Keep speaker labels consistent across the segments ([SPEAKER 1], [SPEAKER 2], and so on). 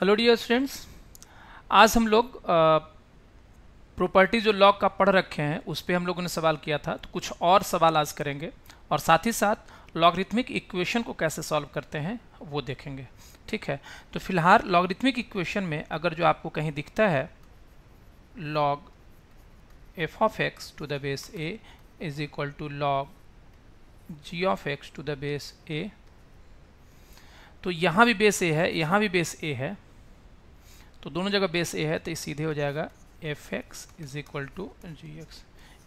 [SPEAKER 1] Hello dear students आज हम लोग प्रॉपर्टी जो लॉ का पढ़ रखे हैं उस पर हम लोगों ने सवाल किया था तो कुछ और सवाल आज करेंगे और साथ ही साथ लॉगरिथमिक इक्वेशन को कैसे सॉल्व करते हैं वो देखेंगे ठीक है तो फिलहाल लॉगरिथमिक इक्वेशन में अगर जो आपको कहीं दिखता है log F of X to the base A is equal to log G of X to the base A तो यहाँ भी बेस ए है यहाँ भी बेस ए है तो दोनों जगह बेस ए है तो ये सीधे हो जाएगा F X is equal to G X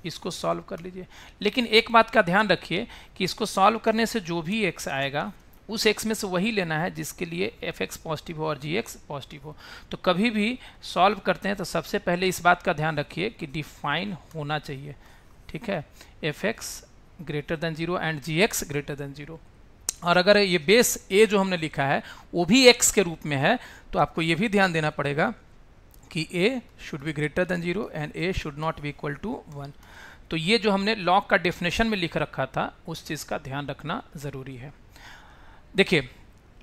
[SPEAKER 1] इसको सॉल्व कर लीजिए लेकिन एक बात का ध्यान रखिए कि इसको सॉल्व करने से जो भी एक्स आएगा उस एक्स में से वही लेना है जिसके लिए एफ एक्स पॉजिटिव हो और जी एक्स पॉजिटिव हो तो कभी भी सॉल्व करते हैं तो सबसे पहले इस बात का ध्यान रखिए कि डिफाइन होना चाहिए ठीक है F X greater than zero and G X greater than zero और अगर ये बेस ए जो हमने लिखा है वो भी एक्स के रूप में है तो आपको ये भी ध्यान देना पड़ेगा कि a should be greater than zero and a should not be equal to one तो ये जो हमने लॉक का डेफिनेशन में लिख रखा था उस चीज़ का ध्यान रखना ज़रूरी है देखिए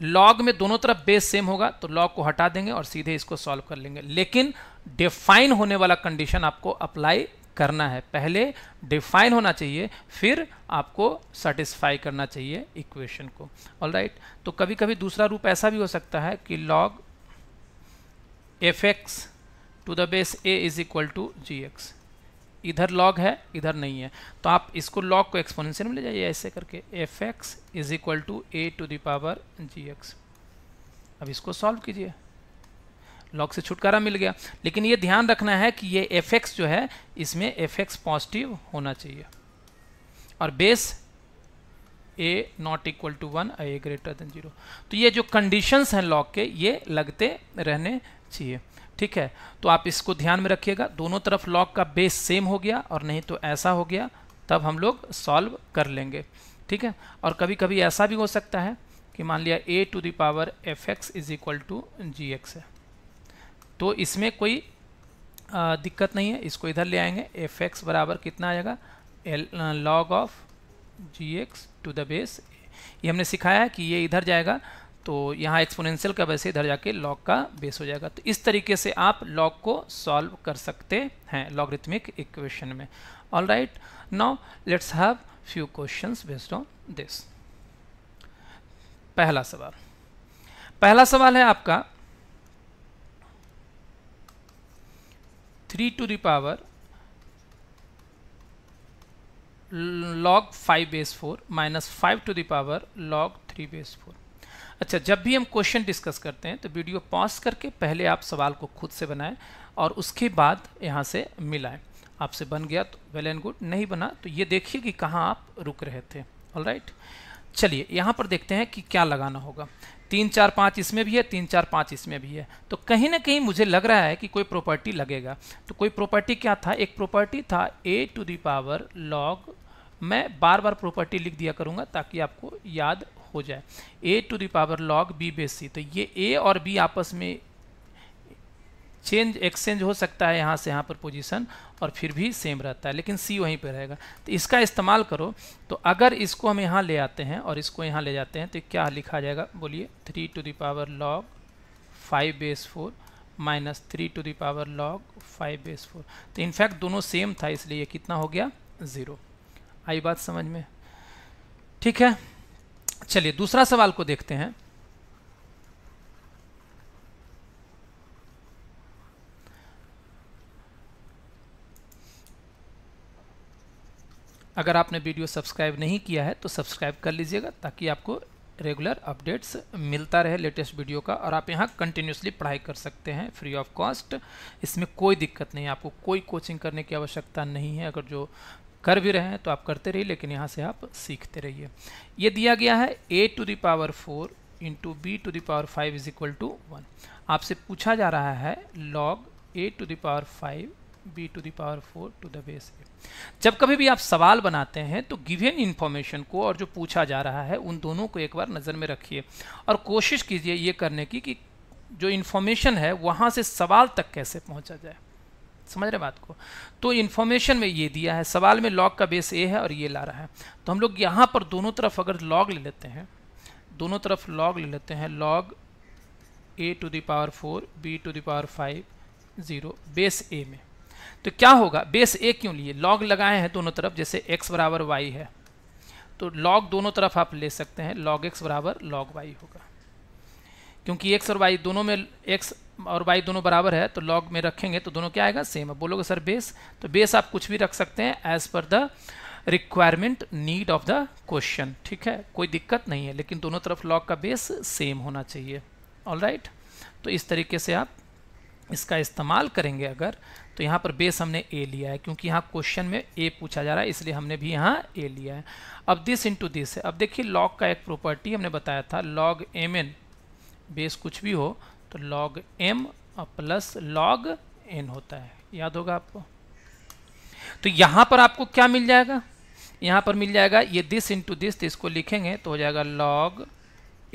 [SPEAKER 1] लॉग में दोनों तरफ बेस सेम होगा तो लॉग को हटा देंगे और सीधे इसको सॉल्व कर लेंगे लेकिन डिफाइन होने वाला कंडीशन आपको अप्लाई करना है पहले डिफाइन होना चाहिए फिर आपको सेटिस्फाई करना चाहिए इक्वेशन को ऑल right? तो कभी कभी दूसरा रूप ऐसा भी हो सकता है कि log F X to the base A is equal to G X इधर लॉग है इधर नहीं है तो आप इसको लॉग को एक्सपोनेंशियल में ले जाइए ऐसे करके F X is equal to A to the power G X अब इसको सॉल्व कीजिए लॉग से छुटकारा मिल गया लेकिन ये ध्यान रखना है कि ये एफ एक्स जो है इसमें एफ एक्स पॉजिटिव होना चाहिए और base A not equal to one A greater than zero तो ये जो कंडीशंस हैं लॉग के ये लगते रहने चाहिए ठीक है तो आप इसको ध्यान में रखिएगा दोनों तरफ लॉग का बेस सेम हो गया और नहीं तो ऐसा हो गया तब हम लोग सॉल्व कर लेंगे ठीक है और कभी कभी ऐसा भी हो सकता है कि मान लिया A to the power F X is equal to G X है तो इसमें कोई आ, दिक्कत नहीं है इसको इधर ले आएंगे एफ एक्स बराबर कितना आ जाएगा L log of G X to the base ये हमने सिखाया है कि ये इधर जाएगा तो यहाँ एक्सपोनेंशियल का वैसे इधर जाके लॉग का बेस हो जाएगा तो इस तरीके से आप लॉग को सॉल्व कर सकते हैं लॉगरिथमिक इक्वेशन में all right now let's have few question based on this पहला सवाल पहला सवाल है आपका three to the power log five base four minus five to the power log three base four अच्छा जब भी हम क्वेश्चन डिस्कस करते हैं तो वीडियो पॉज करके पहले आप सवाल को खुद से बनाएं और उसके बाद यहाँ से मिलाएं आपसे बन गया तो वेल एंड गुड नहीं बना तो ये देखिए कि कहाँ आप रुक रहे थे ऑल right? चलिए यहाँ पर देखते हैं कि क्या लगाना होगा तीन चार पाँच इसमें भी है तीन चार पाँच इसमें भी है तो कहीं ना कहीं मुझे लग रहा है कि कोई प्रॉपर्टी लगेगा तो कोई प्रॉपर्टी क्या था एक प्रॉपर्टी था A to the power log मैं बार बार प्रॉपर्टी लिख दिया करूँगा ताकि आपको याद हो जाए A to the power log B base C तो ये ए और बी आपस में चेंज एक्सचेंज हो सकता है यहाँ से यहाँ पर पोजीशन और फिर भी सेम रहता है लेकिन सी वहीं पर रहेगा तो इसका इस्तेमाल करो तो अगर इसको हम यहाँ ले आते हैं और इसको यहाँ ले जाते हैं तो क्या लिखा जाएगा बोलिए three to the power log five base four minus three to the power log five base four तो इनफैक्ट दोनों सेम था इसलिए कितना हो गया ज़ीरो आई बात समझ में ठीक है चलिए दूसरा सवाल को देखते हैं अगर आपने वीडियो सब्सक्राइब नहीं किया है तो सब्सक्राइब कर लीजिएगा ताकि आपको रेगुलर अपडेट्स मिलता रहे लेटेस्ट वीडियो का और आप यहाँ कंटिन्यूसली पढ़ाई कर सकते हैं फ्री ऑफ कॉस्ट इसमें कोई दिक्कत नहीं है आपको कोई कोचिंग करने की आवश्यकता नहीं है अगर जो कर भी रहे हैं तो आप करते रहिए लेकिन यहाँ से आप सीखते रहिए ये दिया गया है A to the power four into B to the power five is equal to one आपसे पूछा जा रहा है log A to the power five B to the power four to the base A जब कभी भी आप सवाल बनाते हैं तो गिवेन इन्फॉर्मेशन को और जो पूछा जा रहा है उन दोनों को एक बार नज़र में रखिए और कोशिश कीजिए ये करने की कि जो इन्फॉर्मेशन है वहाँ से सवाल तक कैसे पहुँचा जाए समझ रहे बात को तो इन्फॉर्मेशन में ये दिया है सवाल में लॉग का बेस ए है और ये ला रहा है तो हम लोग यहाँ पर दोनों तरफ अगर लॉग ले लेते हैं दोनों तरफ लॉग ले लेते हैं log A to the power four B to the power five zero base A में तो क्या होगा बेस ए क्यों लिए लॉग लगाए हैं दोनों तरफ जैसे एक्स बराबर वाई है तो लॉग दोनों तरफ आप ले सकते हैं लॉग एक्स बराबर लॉग वाई होगा क्योंकि एक्स और वाई दोनों में एक्स और वाई दोनों बराबर है तो लॉग में रखेंगे तो दोनों क्या आएगा सेम अब बोलोगे सर बेस तो बेस आप कुछ भी रख सकते हैं as per the requirement need of the question ठीक है कोई दिक्कत नहीं है लेकिन दोनों तरफ लॉग का बेस सेम होना चाहिए ऑल right? तो इस तरीके से आप इसका इस्तेमाल करेंगे अगर तो यहाँ पर बेस हमने ए लिया है क्योंकि यहाँ क्वेश्चन में ए पूछा जा रहा है इसलिए हमने भी यहाँ ए लिया है अब दिस इंटू दिस है अब देखिए लॉग का एक प्रॉपर्टी हमने बताया था लॉग एम एन बेस कुछ भी हो तो log m plus log n होता है याद होगा आपको तो यहाँ पर आपको क्या मिल जाएगा यहाँ पर मिल जाएगा ये दिस इंटू दिस इसको लिखेंगे तो हो जाएगा log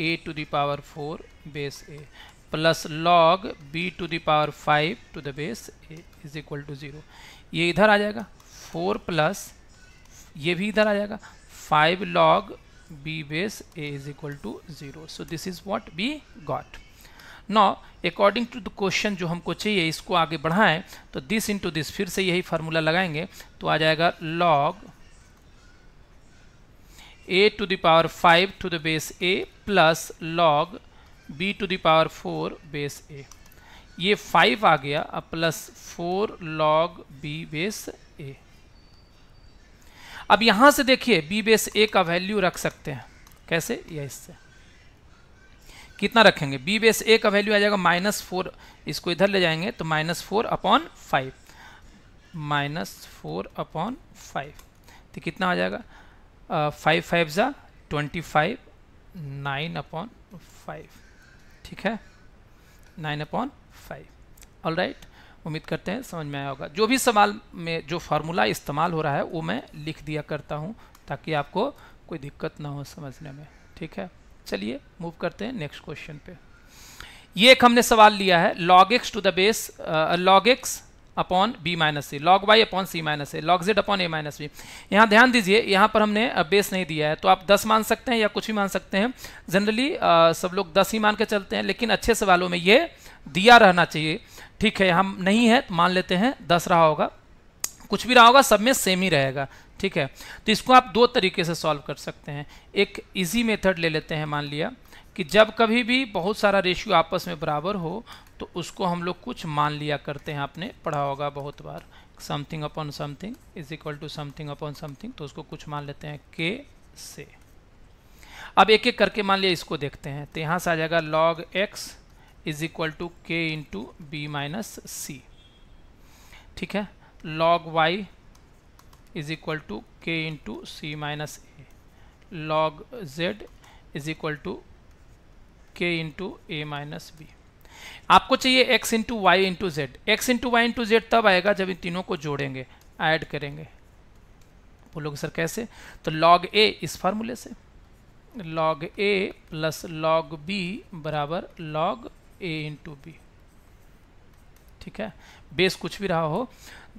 [SPEAKER 1] a to the power four base a plus log b to the power five to the base a is equal to zero ये इधर आ जाएगा फोर प्लस ये भी इधर आ जाएगा five log b base a is equal to zero so this is what we got now according to the question जो हमको चाहिए इसको आगे बढ़ाएं तो दिस इंटू दिस फिर से यही फार्मूला लगाएंगे तो आ जाएगा log A to the power five to the base A plus log B to the power four base A ये फाइव आ गया अब plus four log B base A अब यहां से देखिए बी बेस ए का वैल्यू रख सकते हैं कैसे या इससे कितना रखेंगे बी बेस ए का वैल्यू आ जाएगा माइनस फोर इसको इधर ले जाएंगे तो minus four upon five minus four upon five तो कितना आ जाएगा फाइव फाइव ज़ा twenty five nine upon five ठीक है nine upon five all right उम्मीद करते हैं समझ में आया होगा जो भी सवाल में जो फार्मूला इस्तेमाल हो रहा है वो मैं लिख दिया करता हूँ ताकि आपको कोई दिक्कत ना हो समझने में ठीक है चलिए मूव करते हैं नेक्स्ट क्वेश्चन पे ये एक हमने सवाल लिया है log X to the base log X upon B minus A log Y upon C minus A log Z upon A minus B यहाँ ध्यान दीजिए यहाँ पर हमने बेस uh, नहीं दिया है तो आप 10 मान सकते हैं या कुछ भी मान सकते हैं जनरली uh, सब लोग 10 ही मान के चलते हैं लेकिन अच्छे सवालों में ये दिया रहना चाहिए ठीक है हम नहीं है तो मान लेते हैं दस रहा होगा कुछ भी रहा होगा सब में सेम ही रहेगा ठीक है तो इसको आप दो तरीके से सॉल्व कर सकते हैं एक इजी मेथड ले लेते हैं मान लिया कि जब कभी भी बहुत सारा रेशियो आपस में बराबर हो तो उसको हम लोग कुछ मान लिया करते हैं आपने पढ़ा होगा बहुत बार something upon something is equal to something upon something तो उसको कुछ मान लेते हैं के से अब एक एक करके मान लिया इसको देखते हैं तो यहाँ से आ जाएगा log X is equal to K into B minus C ठीक है log Y is equal to K into C minus A log Z is equal to K into A minus B आपको चाहिए X into Y into Z X into Y into Z तब आएगा जब इन तीनों को जोड़ेंगे ऐड करेंगे बोलोगे सर कैसे तो लॉग ए इस फार्मूले से log A plus log B बराबर लॉग ए इंटू बी ठीक है बेस कुछ भी रहा हो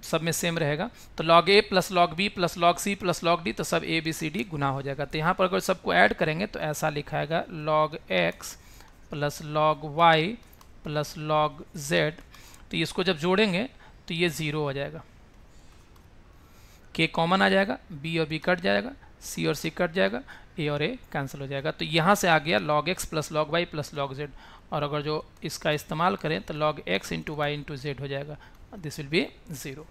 [SPEAKER 1] सब में सेम रहेगा तो log A plus log B plus log C plus log D तो सब ए बी सी डी गुना हो जाएगा तो यहाँ पर अगर सबको ऐड करेंगे तो ऐसा लिखाएगा log X plus log Y plus log Z तो इसको जब जोड़ेंगे तो ये ज़ीरो हो जाएगा के कॉमन आ जाएगा बी और बी कट जाएगा सी और सी कट जाएगा ए और ए कैंसिल हो जाएगा तो यहाँ से आ गया log X plus log Y plus log Z और अगर जो इसका इस्तेमाल करें तो log X into Y into Z हो जाएगा दिस विल बी ज़ीरो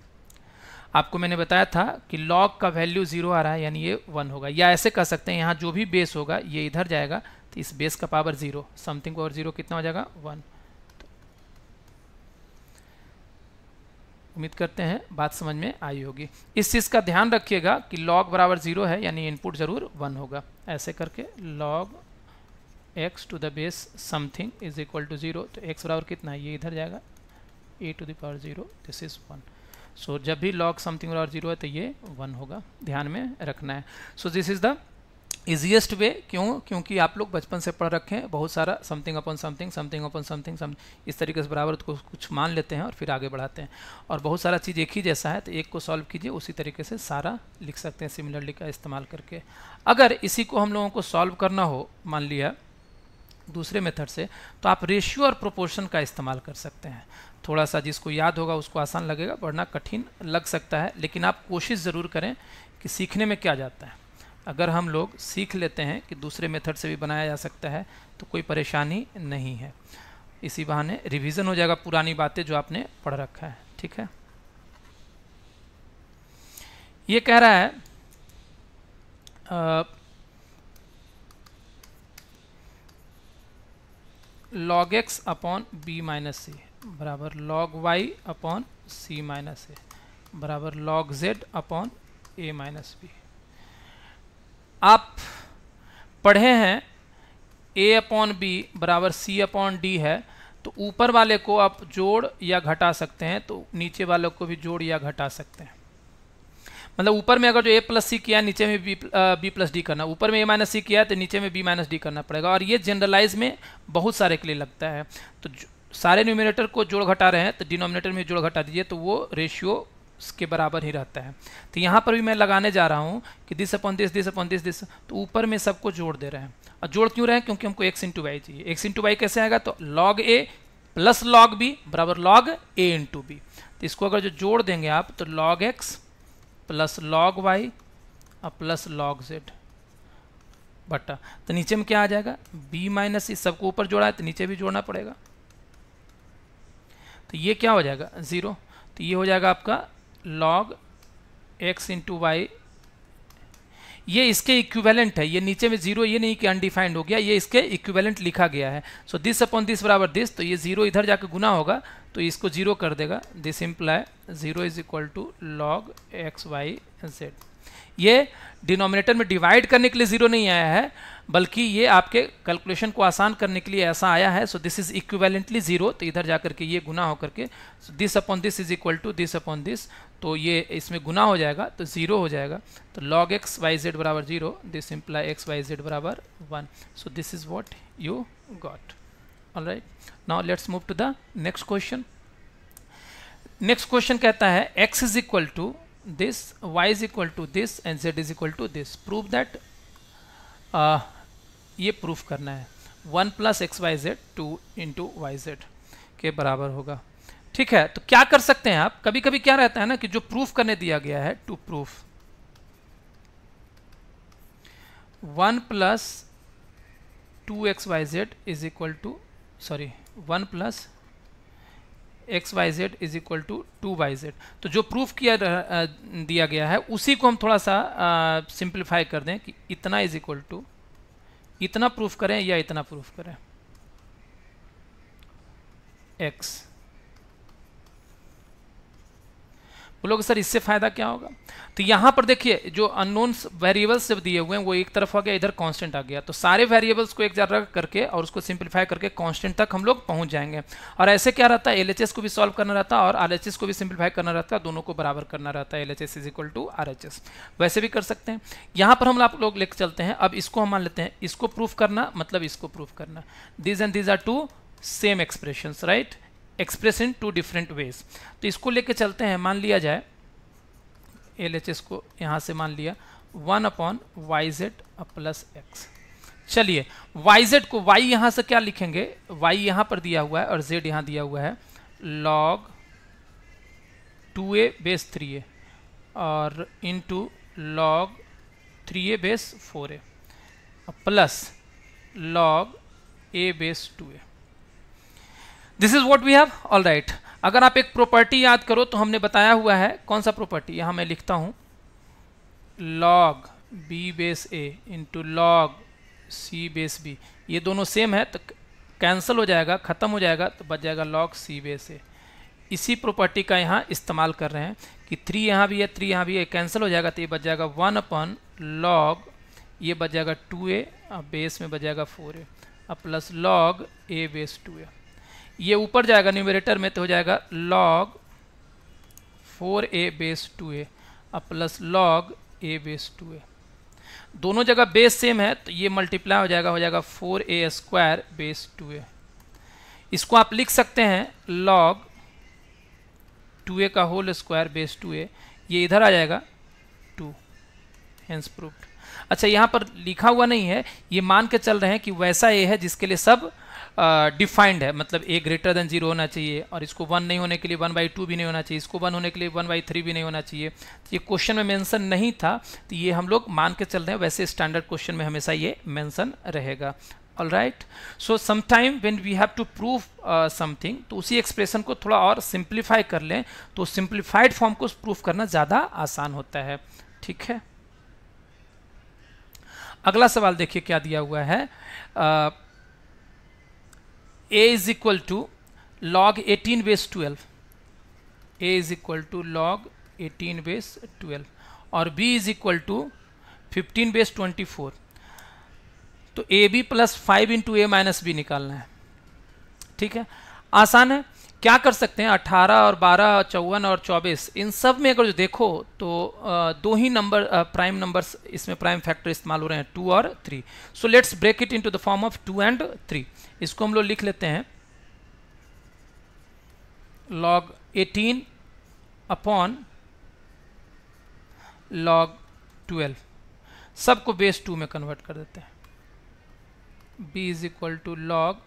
[SPEAKER 1] आपको मैंने बताया था कि लॉग का वैल्यू ज़ीरो आ रहा है यानी ये वन होगा या ऐसे कह सकते हैं यहाँ जो भी बेस होगा ये इधर जाएगा तो इस बेस का power zero something power zero कितना हो जाएगा वन उम्मीद करते हैं बात समझ में आई होगी इस चीज़ का ध्यान रखिएगा कि लॉग बराबर ज़ीरो है यानी इनपुट ज़रूर वन होगा ऐसे करके log X to the base something is equal to zero तो एक्स बराबर कितना है ये इधर जाएगा A to the power zero this is one so जब भी लॉग समथिंग और ज़ीरो है तो ये वन होगा ध्यान में रखना है so this is the easiest way क्यों क्योंकि आप लोग बचपन से पढ़ रखे हैं बहुत सारा something upon something something upon something some इस तरीके से बराबर को कुछ मान लेते हैं और फिर आगे बढ़ाते हैं और बहुत सारा चीज़ एक ही जैसा है तो एक को सॉल्व कीजिए उसी तरीके से सारा लिख सकते हैं सिमिलरली का इस्तेमाल करके अगर इसी को हम लोगों को सॉल्व करना हो मान लिया दूसरे मेथड से तो आप रेशियो और प्रोपोर्शन का इस्तेमाल कर सकते हैं थोड़ा सा जिसको याद होगा उसको आसान लगेगा वरना कठिन लग सकता है लेकिन आप कोशिश ज़रूर करें कि सीखने में क्या जाता है अगर हम लोग सीख लेते हैं कि दूसरे मेथड से भी बनाया जा सकता है तो कोई परेशानी नहीं है इसी बहाने रिवीजन हो जाएगा पुरानी बातें जो आपने पढ़ रखा है ठीक है ये कह रहा है आ, log X upon B minus C बराबर log Y upon C minus A बराबर log Z upon A minus B आप पढ़े हैं ए अपॉन बी बराबर सी अपॉन डी है तो ऊपर वाले को आप जोड़ या घटा सकते हैं तो नीचे वाले को भी जोड़ या घटा सकते हैं मतलब ऊपर में अगर जो ए प्लस सी किया नीचे में बी बी प्लस डी करना ऊपर में ए माइनस सी किया तो नीचे में बी माइनस डी करना पड़ेगा और ये जनरलाइज में बहुत सारे के लिए लगता है तो सारे न्यूमिनेटर को जोड़ घटा रहे हैं तो डिनोमिनेटर में जोड़ घटा दीजिए तो वो रेशियो के बराबर ही रहता है तो यहाँ पर भी मैं लगाने जा रहा हूँ कि this upon this this upon this this तो ऊपर में सबको जोड़ दे रहे हैं और जोड़ क्यों रहे हैं क्योंकि हमको एक्स इंटू वाई चाहिए एक्स इंटू वाई कैसे आएगा तो log A plus log B बराबर लॉग ए इंटू बी तो इसको अगर जो जोड़ देंगे आप तो log X plus log Y और प्लस लॉग जेड बट्टा तो नीचे में क्या आ जाएगा बी माइनस सी सबको ऊपर जोड़ा है तो नीचे भी जोड़ना पड़ेगा तो ये क्या हो जाएगा ज़ीरो तो ये हो जाएगा आपका लॉग एक्स इंटू वाई ये इसके इक्विवेलेंट है ये नीचे में जीरो ये नहीं कि अनडिफाइंड हो गया ये इसके इक्विवेलेंट लिखा गया है सो दिस अपॉन दिस बराबर दिस तो ये जीरो इधर जाकर गुना होगा तो इसको जीरो कर देगा this imply zero is equal to log X Y Z ये डिनोमिनेटर में डिवाइड करने के लिए जीरो नहीं आया है बल्कि ये आपके कैलकुलेशन को आसान करने के लिए ऐसा आया है so this is equivalently zero तो इधर जा करके ये गुना होकर के this upon this is equal to this upon this तो ये इसमें गुना हो जाएगा तो जीरो हो जाएगा तो लॉग एक्स वाई जेड बराबर zero this imply X Y Z बराबर one so this is what you got all right now let's move to the next question next question कहता है x is equal to this y is equal to this and z is equal to this prove that uh, ये proof करना है one plus X Y Z two into Y Z के बराबर होगा ठीक है तो क्या कर सकते हैं आप कभी कभी क्या रहता है ना कि जो प्रूफ करने दिया गया है to proof one plus two X Y Z is equal to sorry one plus X Y Z is equal to two Y Z तो जो प्रूफ किया दिया गया है उसी को हम थोड़ा सा सिंप्लीफाई कर दें कि इतना इज इक्वल टू इतना प्रूफ करें या इतना प्रूफ करें एक्स बोलोगे लोग सर इससे फ़ायदा क्या होगा तो यहां पर देखिए जो अननोन वेरिएबल्स जब दिए हुए हैं वो एक तरफ आ गया इधर कांस्टेंट आ गया तो सारे वेरिएबल्स को एक जगह करके और उसको सिंप्लीफाई करके कांस्टेंट तक हम लोग पहुंच जाएंगे और ऐसे क्या रहता है एल को भी सॉल्व करना रहता है और आर को भी सिंप्लीफाई करना रहता है दोनों को बराबर करना रहता है L H is equal to R वैसे भी कर सकते हैं यहां पर हम आप लोग लेकर चलते हैं अब इसको हम मान लेते हैं इसको प्रूफ करना मतलब इसको प्रूफ करना these and these are two same expression right express in two different ways तो इसको लेके चलते हैं मान लिया जाए एल एच एस को यहाँ से मान लिया one upon Y Z plus X चलिए वाई जेड को वाई यहाँ से क्या लिखेंगे वाई यहाँ पर दिया हुआ है और जेड यहाँ दिया हुआ है log two A base three A और into log three A base four A plus log A base two A this is what we have all right अगर आप एक प्रॉपर्टी याद करो तो हमने बताया हुआ है कौन सा प्रॉपर्टी यहाँ मैं लिखता हूँ log B base A into log C base B ये दोनों सेम है तो कैंसिल हो जाएगा ख़त्म हो जाएगा तो बच जाएगा लॉग सी बेस ए इसी प्रॉपर्टी का यहाँ इस्तेमाल कर रहे हैं कि थ्री यहाँ भी है थ्री यहाँ भी है कैंसिल हो जाएगा तो ये बच जाएगा वन अपन लॉग ये बच जाएगा टू ए बेस में बच जाएगा four A plus log A base two A ये ऊपर जाएगा न्यूमरेटर में तो हो जाएगा log four A base two A और plus log A base two A दोनों जगह बेस सेम है तो ये मल्टीप्लाई हो जाएगा हो जाएगा four A square base two A इसको आप लिख सकते हैं लॉग टू ए का whole square base two A ये इधर आ जाएगा टू हैंस प्रूफ अच्छा यहाँ पर लिखा हुआ नहीं है ये मान के चल रहे हैं कि वैसा ए है जिसके लिए सब डिफाइंड है मतलब ए ग्रेटर देन जीरो होना चाहिए और इसको वन नहीं होने के लिए वन बाई टू भी नहीं होना चाहिए इसको वन होने के लिए वन बाई थ्री भी नहीं होना चाहिए तो ये क्वेश्चन में मेंशन नहीं था तो ये हम लोग मान के चल रहे हैं वैसे स्टैंडर्ड क्वेश्चन में हमेशा ये मेंशन रहेगा ऑल राइट सो समाइम when we have to prove something तो उसी एक्सप्रेशन को थोड़ा और सिंप्लीफाई कर लें तो सिंप्लीफाइड फॉर्म को प्रूफ करना ज़्यादा आसान होता है ठीक है अगला सवाल देखिए क्या दिया हुआ है uh, a is equal to log 18 base 12 a is equal to log 18 base 12 और b is equal to 15 base 24 तो A B plus five into A minus B निकालना है ठीक है आसान है क्या कर सकते हैं 18 और 12 चौवन और 24 इन सब में अगर जो देखो तो दो ही नंबर प्राइम नंबर्स इसमें प्राइम फैक्टर इस्तेमाल हो रहे हैं टू और three so let's break it into the form of two and three इसको हम लोग लिख लेते हैं लॉग 18 अपॉन लॉग 12 सबको बेस टू में कन्वर्ट कर देते हैं b is equal to log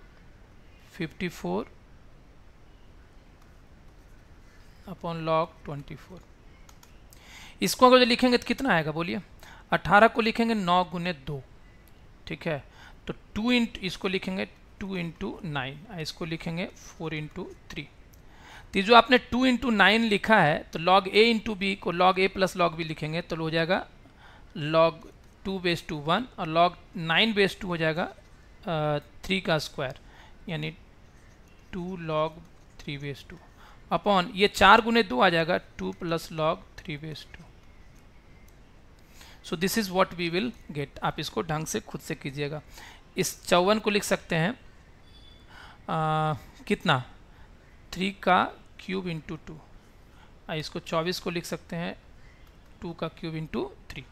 [SPEAKER 1] 54 upon log 24 इसको अगर जो लिखेंगे तो कितना आएगा बोलिए 18 को लिखेंगे नौ गुने दो ठीक है तो टू इंट इसको लिखेंगे टू इंटू नाइन इसको लिखेंगे फोर इंटू थ्री तो जो आपने टू इंटू नाइन लिखा है तो लॉग ए इंटू बी को log A plus log B लिखेंगे तो हो जाएगा log two base two one और लॉग नाइन बेस टू हो जाएगा थ्री का स्क्वायर यानी two log three base two upon ये चार गुने दो आ जाएगा two plus log three base two so this is what we will get आप इसको ढंग से खुद से कीजिएगा इस चौवन को लिख सकते हैं कितना थ्री का क्यूब इंटू टू इसको चौबीस को लिख सकते हैं टू का क्यूब इंटू थ्री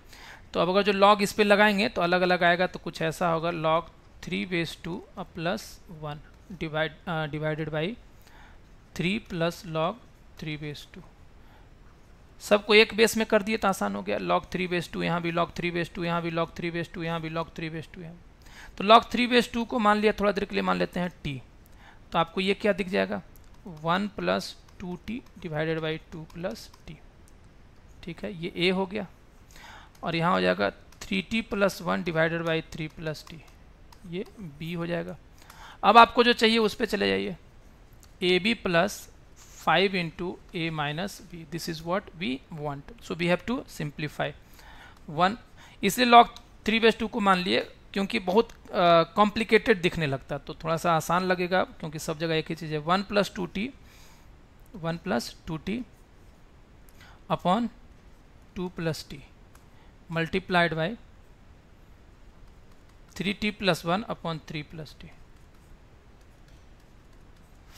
[SPEAKER 1] तो अब अगर जो लॉग इस पर लगाएंगे तो अलग अलग आएगा तो कुछ ऐसा होगा log three base two plus one divide divided by three plus log three base two सबको एक बेस में कर दिए तो आसान हो गया लॉग थ्री बेस टू यहाँ भी लॉग थ्री बेस टू यहाँ भी लॉग थ्री बेस टू यहाँ भी लॉग थ्री बेस टू यहाँ तो लॉग थ्री बेस टू को मान लिया थोड़ा देर के लिए मान लेते हैं टी तो आपको ये क्या दिख जाएगा one plus two T divided by two plus T ठीक है ये ए हो गया और यहाँ हो जाएगा three T plus one divided by three plus T ये बी हो जाएगा अब आपको जो चाहिए उस पर चले जाइए A B plus five into A minus B this is what we want so we have to simplify one इसलिए लॉग थ्री बेस टू को मान लिए क्योंकि बहुत कॉम्प्लिकेटेड दिखने लगता तो थोड़ा सा आसान लगेगा क्योंकि सब जगह एक ही चीज़ है one plus two T one plus two T upon two plus T multiplied by three T plus one upon three plus T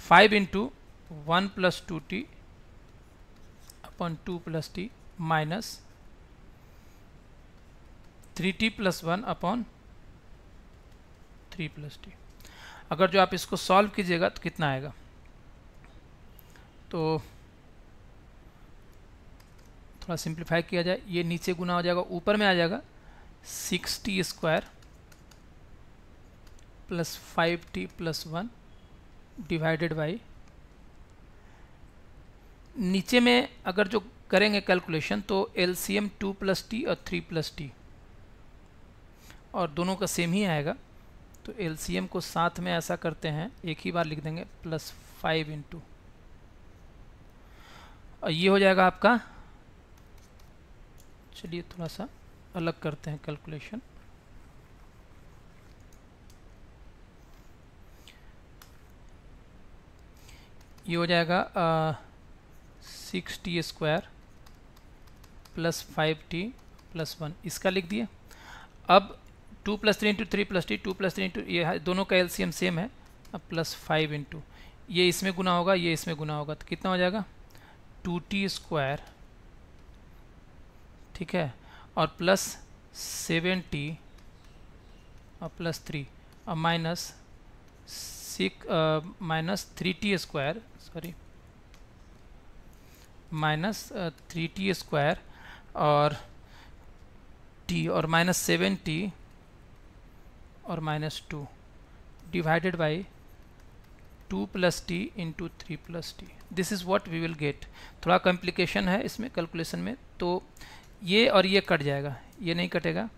[SPEAKER 1] five into one plus two T upon two plus T minus three T plus one upon three plus T अगर जो आप इसको solve कीजिएगा तो कितना आएगा तो थोड़ा सिंप्लीफाई किया जाए ये नीचे गुना हो जाएगा ऊपर में आ जाएगा six T square plus five T plus one divided by नीचे में अगर जो करेंगे कैलकुलेशन तो L C M two plus T और थ्री प्लस टी और दोनों का सेम ही आएगा तो एल को साथ में ऐसा करते हैं एक ही बार लिख देंगे प्लस फाइव इंटू और ये हो जाएगा आपका चलिए थोड़ा सा अलग करते हैं कैलकुलेशन ये हो जाएगा six T square plus five T plus one इसका लिख दिए अब two plus three into three plus three two plus three into ये दोनों का एलसीएम सेम है अब प्लस फाइव इंटू ये इसमें गुना होगा ये इसमें गुना होगा तो कितना हो जाएगा टू टी स्क्वायर ठीक है और प्लस सेवन टी और प्लस थ्री और minus six minus three T square sorry minus three T square और टी और माइनस सेवन टी और minus two divided by two plus T into three plus T this is what we will get थोड़ा complication है इसमें calculation में तो ये और ये कट जाएगा ये नहीं कटेगा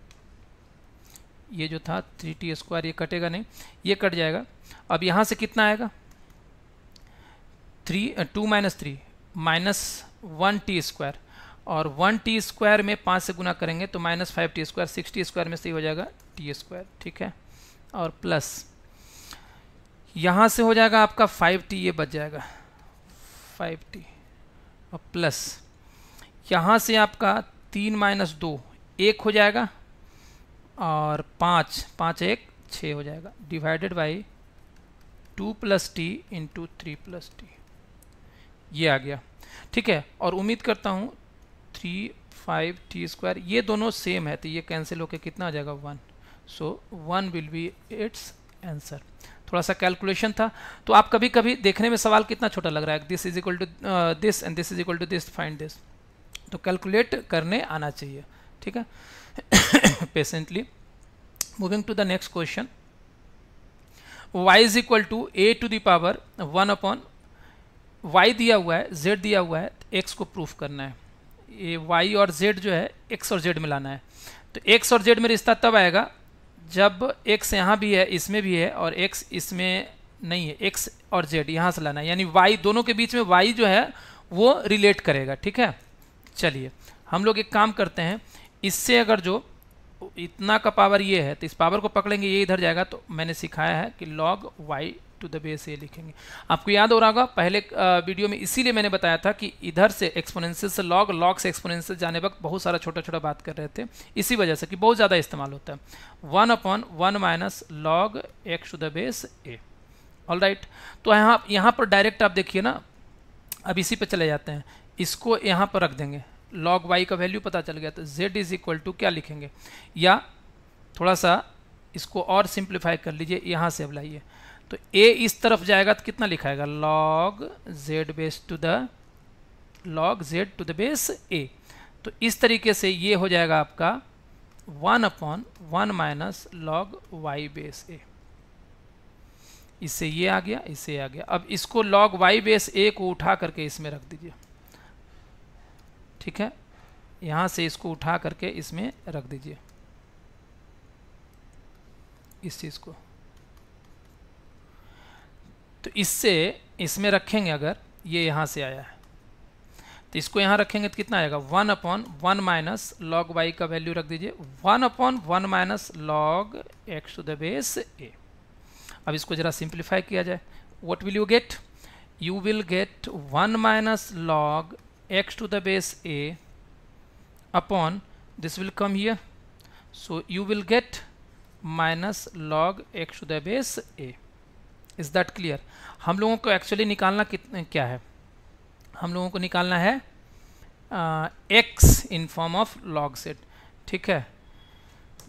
[SPEAKER 1] ये जो था थ्री टी स्क्वायर ये कटेगा नहीं ये कट जाएगा अब यहाँ से कितना आएगा three two minus three minus one T square और वन टी स्क्वायर में पाँच से गुना करेंगे तो minus five T square six T square में से ही हो जाएगा टी स्क्वायर ठीक है और प्लस यहाँ से हो जाएगा आपका फाइव टी ये बच जाएगा फाइव टी और प्लस यहाँ से आपका तीन माइनस दो एक हो जाएगा और पाँच पाँच एक छः हो जाएगा divided by two plus T into three plus T ये आ गया ठीक है और उम्मीद करता हूँ थ्री फाइव टी स्क्वायर ये दोनों सेम है तो ये कैंसिल होकर कितना आ जाएगा one so one will be its answer थोड़ा सा कैलकुलेशन था तो आप कभी कभी देखने में सवाल कितना छोटा लग रहा है this is equal to this and this is equal to this find this तो कैलकुलेट करने आना चाहिए ठीक है patiently moving to the next question y is equal to A to the power one upon Y दिया हुआ है z दिया हुआ है तो x को प्रूफ करना है ये y और z जो है x और z मिलाना है तो x और z में रिश्ता तब आएगा जब एक्स यहाँ भी है इसमें भी है और एक्स इसमें नहीं है एक्स और जेड यहाँ से लाना है यानी वाई दोनों के बीच में वाई जो है वो रिलेट करेगा ठीक है चलिए हम लोग एक काम करते हैं इससे अगर जो इतना का पावर ये है तो इस पावर को पकड़ेंगे ये इधर जाएगा तो मैंने सिखाया है कि log Y to the base A लिखेंगे आपको याद हो रहा होगा पहले वीडियो में इसीलिए मैंने बताया था कि इधर से एक्सपोनेंशियल से लॉग लॉग से एक्सपोनेंशियल जाने वक्त बहुत सारा छोटा छोटा बात कर रहे थे इसी वजह से कि बहुत ज़्यादा इस्तेमाल होता है one upon one minus log X to the base A all right तो यहाँ यहाँ पर डायरेक्ट आप देखिए ना अब इसी पर चले जाते हैं इसको यहाँ पर रख देंगे लॉग वाई का वैल्यू पता चल गया तो जेड इज इक्वल टू क्या लिखेंगे या थोड़ा सा इसको और सिंप्लीफाई कर लीजिए यहाँ से अब लाइए तो ए इस तरफ जाएगा तो कितना लिखाएगा log Z base to the log Z to the base A तो इस तरीके से ये हो जाएगा आपका one upon one minus log Y base A इससे ये आ गया इससे आ गया अब इसको लॉग वाई बेस ए को उठा करके इसमें रख दीजिए ठीक है यहाँ से इसको उठा करके इसमें रख दीजिए इस चीज़ को तो इससे इसमें रखेंगे अगर ये यहाँ से आया है तो इसको यहाँ रखेंगे तो कितना आएगा one upon one minus log Y का वैल्यू रख दीजिए one upon one minus log X to the base A अब इसको ज़रा सिंप्लीफाई किया जाए what will you get you will get one minus log X to the base A upon this will come here so you will get minus log X to the base A is that clear हम लोगों को actually निकालना कितने क्या है हम लोगों को निकालना है X in form of log set ठीक है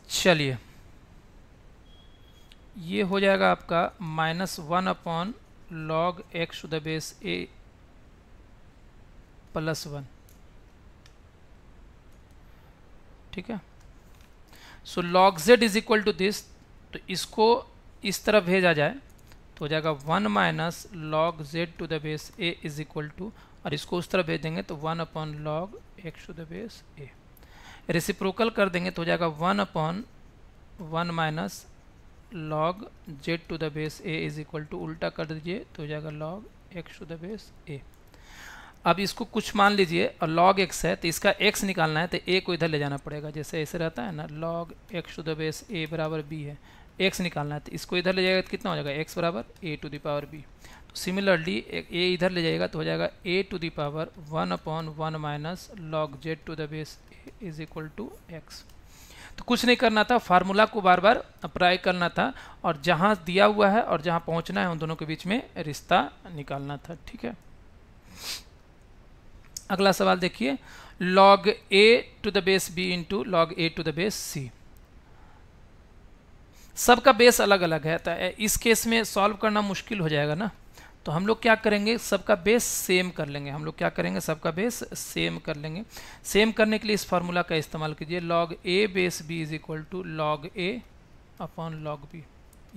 [SPEAKER 1] चलिए ये हो जाएगा आपका minus one upon log X to the base A plus one ठीक है so log Z is equal to this तो इसको इस तरह भेजा जाए तो हो जाएगा one minus log Z to the base A is equal to और इसको उस तरह भेज देंगे तो one upon log X to the base A reciprocal कर देंगे तो हो जाएगा one upon one minus log Z to the base A is equal to उल्टा कर दीजिए तो हो जाएगा log X to the base A अब इसको कुछ मान लीजिए और लॉग एक्स है तो इसका एक्स निकालना है तो ए को इधर ले जाना पड़ेगा जैसे ऐसे रहता है ना log X to the base A बराबर बी है एक्स निकालना है तो इसको इधर ले जाएगा तो कितना हो जाएगा एक्स बराबर तो A to the power B तो सिमिलरली ए इधर ले जाएगा तो हो जाएगा A to the power one upon one minus log Z to the base is equal to X तो कुछ नहीं करना था फार्मूला को बार बार अप्लाई करना था और जहाँ दिया हुआ है और जहाँ पहुँचना है उन दोनों के बीच में रिश्ता निकालना था ठीक है अगला सवाल देखिए log a to the base b into log A to the base C सबका बेस अलग अलग है तो इस केस में सॉल्व करना मुश्किल हो जाएगा ना तो हम लोग क्या करेंगे सबका बेस सेम कर लेंगे हम लोग क्या करेंगे सबका बेस सेम कर लेंगे सेम करने के लिए इस फार्मूला का इस्तेमाल कीजिए log A base B is equal to log A upon log B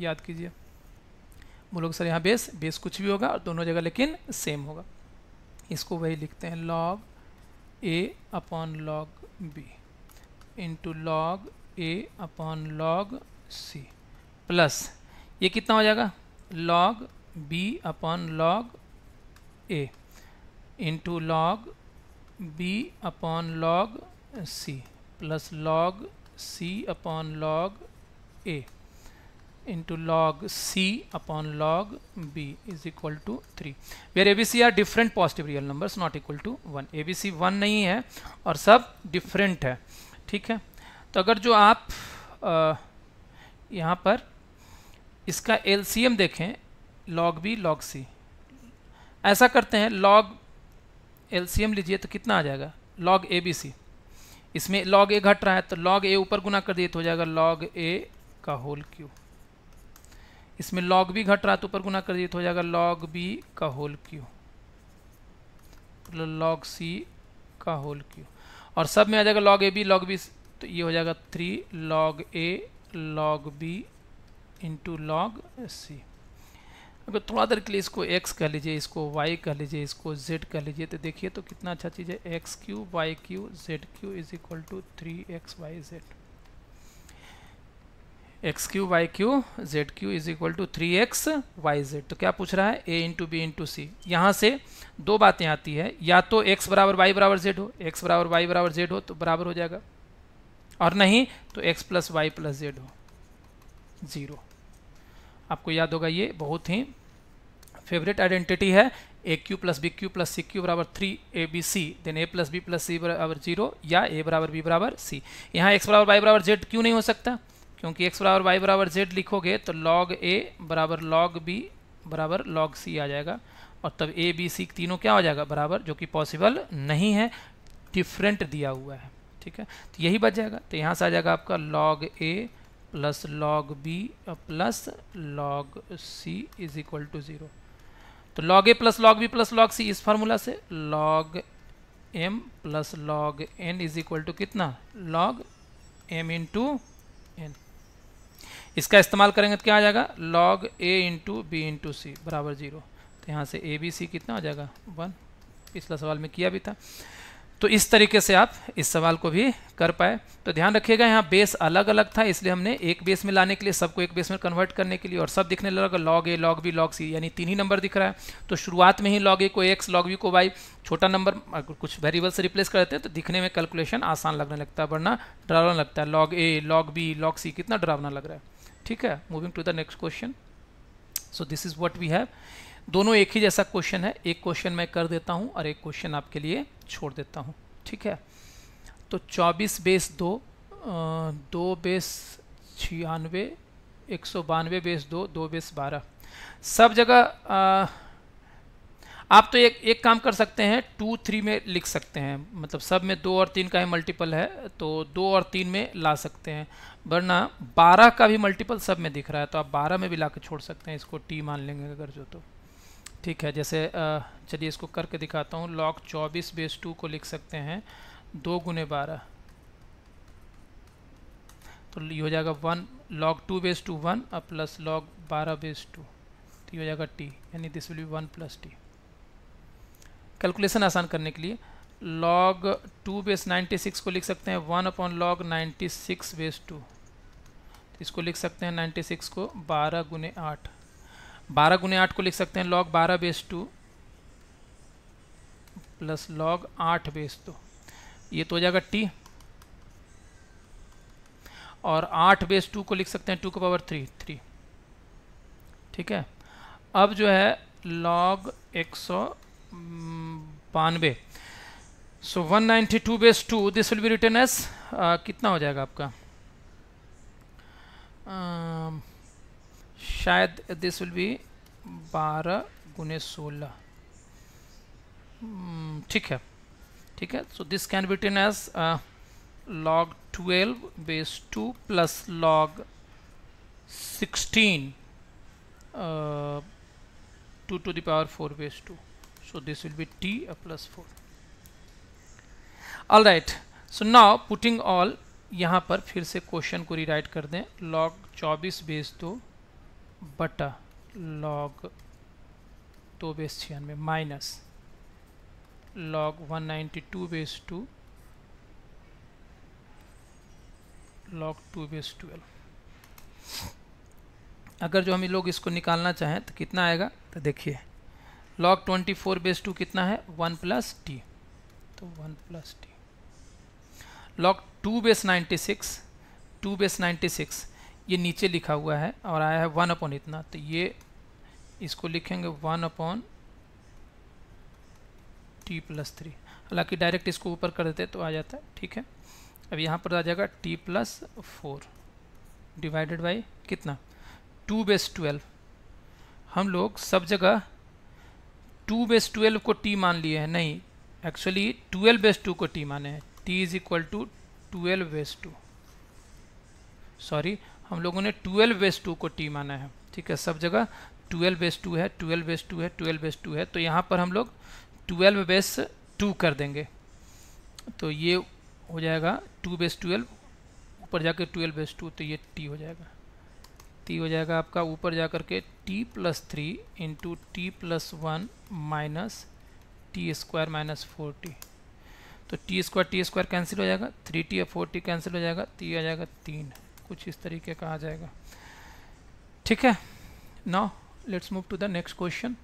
[SPEAKER 1] याद कीजिए बोलो सर यहाँ बेस बेस कुछ भी होगा और दोनों जगह लेकिन सेम होगा इसको वही लिखते हैं log A upon log B into log A upon log C plus ये कितना हो जाएगा log B upon log A into log B upon log C plus log C upon log A into log C upon log B is equal to three where A B C are different positive real numbers not equal to one A B C one नहीं है और सब different है ठीक है तो अगर जो आप आ, यहाँ पर इसका एल देखें लॉग बी लॉग सी ऐसा करते हैं लॉग एल लीजिए तो कितना आ जाएगा लॉग ए बी सी इसमें लॉग ए घट रहा है तो लॉग ए ऊपर गुना कर दिए तो हो जाएगा लॉग ए का होल क्यू इसमें लॉग बी घट रहा है तो ऊपर गुना कर दिए तो हो जाएगा लॉग बी का होल क्यू लॉग सी का होल क्यू और सब में आ जाएगा log A B log B तो ये हो जाएगा three log A log B into log C अगर थोड़ा देर के लिए इसको एक्स कह लीजिए इसको वाई कह लीजिए इसको जेड कह लीजिए तो देखिए तो कितना अच्छा चीज़ है X cube Y cube Z cube is equal to three X Y Z X cube Y cube Z cube is equal to three X Y Z तो क्या पूछ रहा है A into B into C यहाँ से दो बातें आती है या तो एक्स बराबर वाई बराबर जेड हो एक्स बराबर वाई बराबर जेड हो तो बराबर हो जाएगा और नहीं तो X plus Y plus Z हो ज़ीरो आपको याद होगा ये बहुत ही फेवरेट आइडेंटिटी है A cube plus B cube plus C cube बराबर three A B C then A plus B plus C बराबर जीरो या ए बराबर बी बराबर सी यहाँ एक्स बराबर वाई बराबर जेड क्यों नहीं हो सकता क्योंकि एक्स बराबर वाई बराबर जेड लिखोगे तो लॉग ए बराबर लॉग बी बराबर लॉग सी आ जाएगा और तब ए बी सी तीनों क्या हो जाएगा बराबर जो कि पॉसिबल नहीं है डिफरेंट दिया हुआ है ठीक है तो यही बच जाएगा तो यहाँ से आ जाएगा आपका log A plus log B plus log C is equal to zero तो log A plus log B plus log C इस फार्मूला से log M plus log N is equal to कितना log M into N इसका इस्तेमाल करेंगे तो क्या आ जाएगा log A into B into C बराबर जीरो तो यहाँ से ए बी सी कितना आ जाएगा वन पिछला सवाल में किया भी था तो इस तरीके से आप इस सवाल को भी कर पाए तो ध्यान रखिएगा यहाँ बेस अलग अलग था इसलिए हमने एक बेस में लाने के लिए सबको एक बेस में कन्वर्ट करने के लिए और सब दिखने लगा log A log B log C यानी तीन ही नंबर दिख रहा है तो शुरुआत में ही लॉग ए को एक्स लॉग बी को वाई छोटा नंबर कुछ वेरिएबल से रिप्लेस कर देते हैं तो दिखने में कैलकुलेशन आसान लगने लगता है वरना डरावना लगता है log A log B log C कितना डरावना लग रहा है ठीक है moving to the next question so this is what we have दोनों एक ही जैसा क्वेश्चन है एक क्वेश्चन मैं कर देता हूँ और एक क्वेश्चन आपके लिए छोड़ देता हूँ ठीक है तो 24 बेस दो दो बेस छियानवे एक सौ बानवे बेस दो दो बेस बारह सब जगह आप तो एक एक काम कर सकते हैं टू थ्री में लिख सकते हैं मतलब सब में दो और तीन का ही मल्टीपल है तो दो और तीन में ला सकते हैं वरना बारह का भी मल्टीपल सब में दिख रहा है तो आप बारह में भी ला छोड़ सकते हैं इसको टी मान लेंगे अगर जो तो ठीक है जैसे चलिए इसको करके दिखाता हूँ लॉक चौबीस बेस टू को लिख सकते हैं दो गुने बारह तो ये हो जाएगा one log two base two one और प्लस लॉग बारह बेस टू तो ये हो जाएगा टी यानी this will be one plus T calculation आसान करने के लिए log two base ninety six को लिख सकते हैं one upon log ninety six base two इसको लिख सकते हैं नाइन्टी सिक्स को बारह गुने आठ बारह गुने आठ को लिख सकते हैं लॉग बारह बेस टू प्लस लॉग आठ बेस दो ये तो हो जाएगा टी और आठ बेस टू को लिख सकते हैं टू का पावर थ्री थ्री ठीक है अब जो है लॉग एक सौ बानवे so one ninety two base two this will be written as कितना हो जाएगा आपका uh, शायद दिस विल बी बारह गुने सोलह हम्म, ठीक है ठीक है so this can be as log twelve base two plus log sixteen two to the power four base two so this will be T plus four all right so now putting all यहाँ पर फिर से question को rewrite कर दें log चौबीस base 2 बटा log दो बेस छियानवे minus log two base two log two base twelve अगर जो हम लोग इसको निकालना चाहें तो कितना आएगा तो देखिए लॉग फोर बेस टू कितना है वन प्लस टी तो one plus T log two base ninety six two base ninety six ये नीचे लिखा हुआ है और आया है वन अपॉन इतना तो ये इसको लिखेंगे one upon T plus three हालांकि डायरेक्ट इसको ऊपर कर देते तो आ जाता है ठीक है अब यहाँ पर आ जाएगा T plus four divided by कितना टू बेस ट्वेल्व हम लोग सब जगह टू बेस ट्वेल्व को टी मान लिए हैं नहीं एक्चुअली ट्वेल्व बेस टू को टी माने हैं T is equal to twelve base two sorry हम लोगों ने ट्वेल्व बेस टू को टी माना है ठीक है सब जगह ट्वेल्व बेस टू है ट्वेल्व बेस टू है ट्वेल्व बेस टू है तो यहाँ पर हम लोग ट्वेल्व बेस टू कर देंगे तो ये हो जाएगा टू बेस ट्वेल्व ऊपर जाकर ट्वेल्व बेस टू तो ये टी हो जाएगा टी हो जाएगा आपका ऊपर जा कर के T plus three into T plus one minus T square minus four T तो T square T square cancel हो जाएगा थ्री टी या फोर टी कैंसिल हो जाएगा ये आ जाएगा तीन कुछ इस तरीके का आ जाएगा ठीक है now let's move to the next question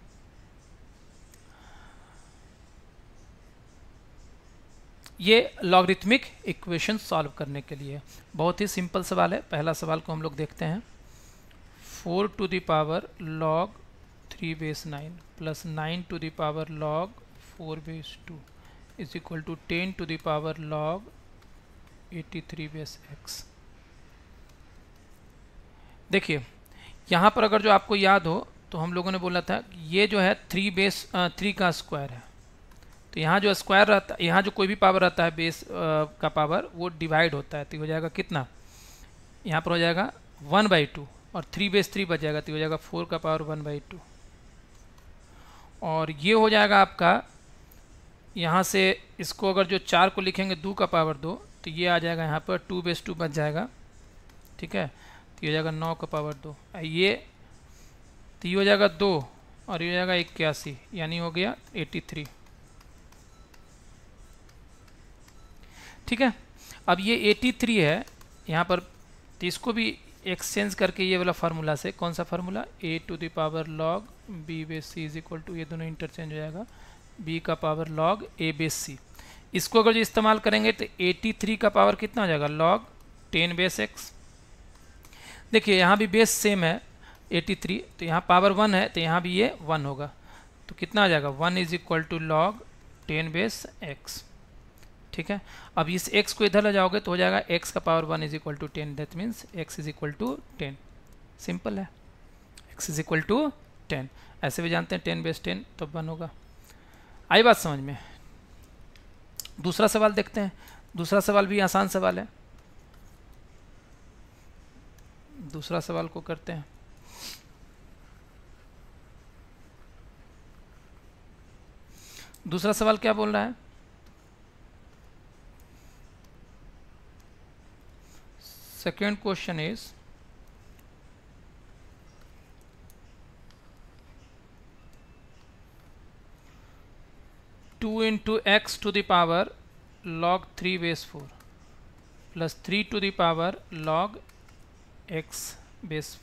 [SPEAKER 1] ये लॉगरिथमिक इक्वेशन सॉल्व करने के लिए बहुत ही सिंपल सवाल है पहला सवाल को हम लोग देखते हैं four to the power log three base nine plus nine to the power log four base two is equal to ten to the power log eighty three base X देखिए यहाँ पर अगर जो आपको याद हो तो हम लोगों ने बोला था ये जो है थ्री बेस थ्री का स्क्वायर है तो यहाँ जो स्क्वायर रहता है यहाँ जो कोई भी पावर रहता है बेस आ, का पावर वो डिवाइड होता है तो हो जाएगा कितना यहाँ पर हो जाएगा वन बाई टू और थ्री बेस थ्री बच जाएगा तो हो जाएगा फोर का पावर वन बाई टू और ये हो जाएगा आपका यहाँ से इसको अगर जो चार को लिखेंगे दो का पावर दो तो ये आ जाएगा यहाँ पर टू बेस टू बच जाएगा ठीक है तो हो जाएगा नौ का पावर दो ये तो ये हो जाएगा दो और ये हो जाएगा इक्यासी यानी हो गया एट्टी थ्री ठीक है अब ये एटी थ्री है यहाँ पर तो इसको भी एक्सचेंज करके ये वाला फार्मूला से कौन सा formula A to the power log B base C is equal to ये दोनों इंटरचेंज हो जाएगा बी का power log A base C इसको अगर जो इस्तेमाल करेंगे तो 83 का पावर कितना हो जाएगा लॉग 10 बेस एक्स देखिए यहाँ भी बेस सेम है 83 तो यहाँ पावर वन है तो यहाँ भी ये वन होगा तो कितना आ जाएगा one is equal to log ten base X ठीक है अब इस एक्स को इधर ले जाओगे तो हो जाएगा एक्स का power one is equal to ten that means X is equal to ten simple है X is equal to ten ऐसे भी जानते हैं टेन बेस टेन तो वन होगा आई बात समझ में दूसरा सवाल देखते हैं दूसरा सवाल भी आसान सवाल है दूसरा सवाल को करते हैं दूसरा सवाल क्या बोल रहा है second question is two into X to the power log three base four plus three to the power log X base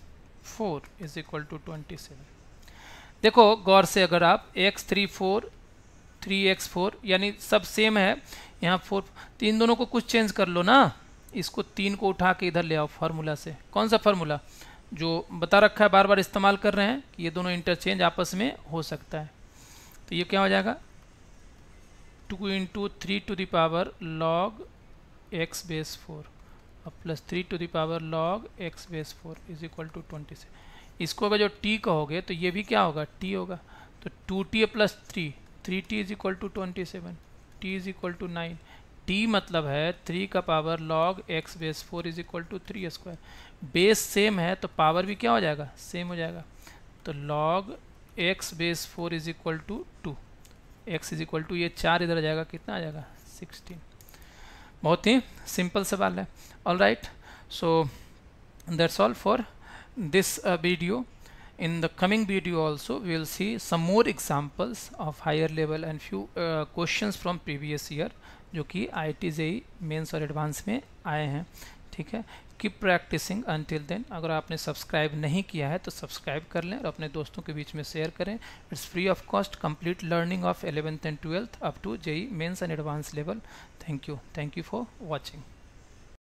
[SPEAKER 1] four is equal to twenty seven देखो गौर से अगर आप X three four three X four यानी सब same है यहाँ four तीन दोनों को कुछ चेंज कर लो ना इसको तीन को उठा के इधर ले आओ फार्मूला से कौन सा फार्मूला जो बता रखा है बार बार इस्तेमाल कर रहे हैं कि ये दोनों इंटरचेंज आपस में हो सकता है तो ये क्या हो जाएगा two into three to the power log X base four और plus three to the power log X base four is equal to twenty से इसको अगर जो टी कहोगे तो ये भी क्या होगा टी होगा तो two T plus three three T is equal to twenty seven T is equal to nine T मतलब है थ्री का power log X base four is equal to three square base same है तो power भी क्या हो जाएगा same हो जाएगा तो log X base four is equal to two X is equal to ये चार इधर आ जाएगा कितना आ जाएगा सिक्सटीन बहुत ही सिंपल सवाल है all right so that's all for this video in the coming video also we'll see some more examples of higher level and few question from previous year जो कि आई टी जेई मेन्स और advance में आए हैं ठीक है keep practising until then अगर आपने सब्सक्राइब नहीं किया है तो सब्सक्राइब कर लें और अपने दोस्तों के बीच में शेयर करें it's free of cost complete learning of eleventh and twelfth up to JEE Mains and advance level thank you thank you for watching